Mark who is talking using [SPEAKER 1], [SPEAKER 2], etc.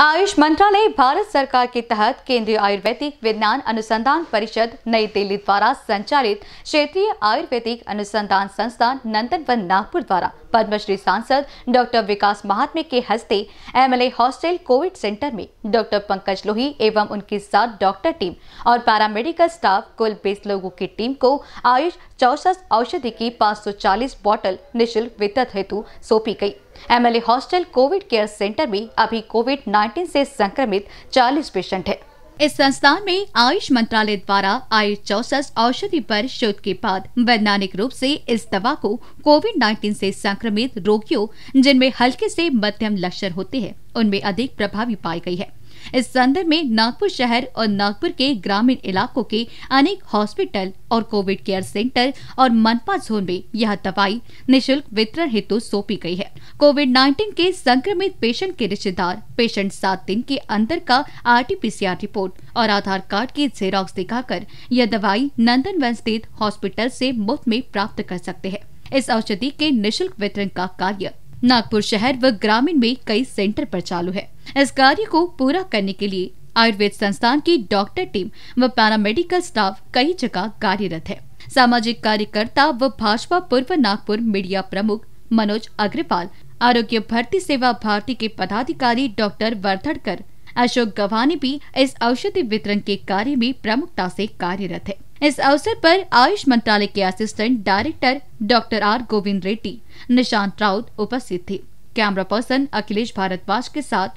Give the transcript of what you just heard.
[SPEAKER 1] आयुष मंत्रालय भारत सरकार के तहत केंद्रीय आयुर्वेदिक विज्ञान अनुसंधान परिषद नई दिल्ली द्वारा संचालित क्षेत्रीय आयुर्वेदिक अनुसंधान संस्थान नंदन वन नागपुर द्वारा पद्मश्री सांसद डॉक्टर विकास महात्मे के हस्ते एमएलए हॉस्टल कोविड सेंटर में डॉक्टर पंकज लोही एवं उनके साथ डॉक्टर टीम और पैरामेडिकल स्टाफ कुल बीस लोगों की टीम को आयुष चौसठ औषधि की चालीस बॉटल निशुल्क वितरित हेतु सौंपी गई MLA hostel covid care center में अभी कोविड 19 से संक्रमित 40 पेशेंट हैं। इस संस्थान में आयुष मंत्रालय द्वारा आयुष चौसठ औषधि पर शोध के बाद वैज्ञानिक रूप से इस दवा को कोविड 19 से संक्रमित रोगियों जिनमें हल्के से मध्यम लक्षण होते हैं उनमें अधिक प्रभावी पाई गई है इस संदर्भ में नागपुर शहर और नागपुर के ग्रामीण इलाकों के अनेक हॉस्पिटल और कोविड केयर सेंटर और मनपा जोन में यह दवाई निशुल्क वितरण हेतु सौंपी गई है कोविड 19 के संक्रमित पेशेंट के रिश्तेदार पेशेंट सात दिन के अंदर का आरटीपीसीआर रिपोर्ट और आधार कार्ड की जेरोक्स दिखाकर यह दवाई नंदन स्थित हॉस्पिटल से मुफ्त में प्राप्त कर सकते हैं इस औषधि के निःशुल्क वितरण का कार्य नागपुर शहर व ग्रामीण में कई सेंटर पर चालू है इस कार्य को पूरा करने के लिए आयुर्वेद संस्थान की डॉक्टर टीम व पैरामेडिकल स्टाफ कई जगह कार्यरत है सामाजिक कार्यकर्ता व भाजपा पूर्व नागपुर मीडिया प्रमुख मनोज अग्रवाल आरोग्य भर्ती सेवा भारती के पदाधिकारी डॉक्टर वर्धड़कर अशोक गवानी भी इस औषधि वितरण के कार्य में प्रमुखता से कार्यरत है इस अवसर पर आयुष मंत्रालय के assistant director doctor R Govind Reddy Nishant Raut उपस्थित थे कैमरा पर्सन अखिलेश भारद्वाज के साथ